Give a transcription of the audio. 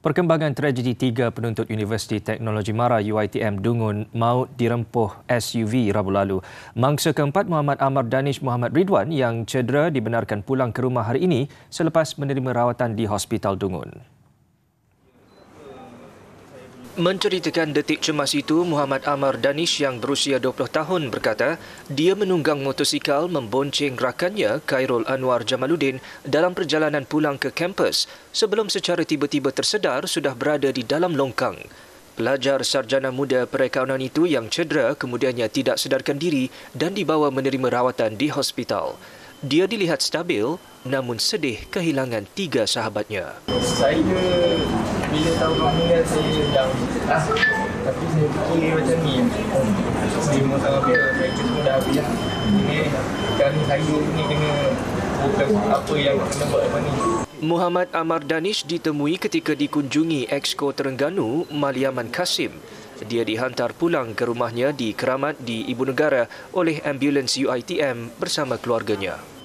Perkembangan tragedi tiga penuntut Universiti Teknologi Mara UITM Dungun maut dirempuh SUV Rabu lalu. Mangsa keempat Muhammad Amar Danish Muhammad Ridwan yang cedera dibenarkan pulang ke rumah hari ini selepas menerima rawatan di Hospital Dungun. Menceritakan detik cemas itu, Muhammad Amar Danish yang berusia 20 tahun berkata, dia menunggang motosikal membonceng rakannya Khairul Anwar Jamaluddin dalam perjalanan pulang ke kampus sebelum secara tiba-tiba tersedar sudah berada di dalam longkang. Pelajar sarjana muda perekaunan itu yang cedera kemudiannya tidak sedarkan diri dan dibawa menerima rawatan di hospital. Dia dilihat stabil namun sedih kehilangan tiga sahabatnya. Saya bila tahu kau meninggal saya dah, ah. Tapi saya fikir macam ni Saya mau tahu apa yang saya semua dah habis Ini kan saya ni dengan apa yang kena buat depan Muhammad Amar Danish ditemui ketika dikunjungi Exco Terengganu, Maliaman Kasim. Dia dihantar pulang ke rumahnya di Keramat di Ibu Negara oleh ambulans UITM bersama keluarganya.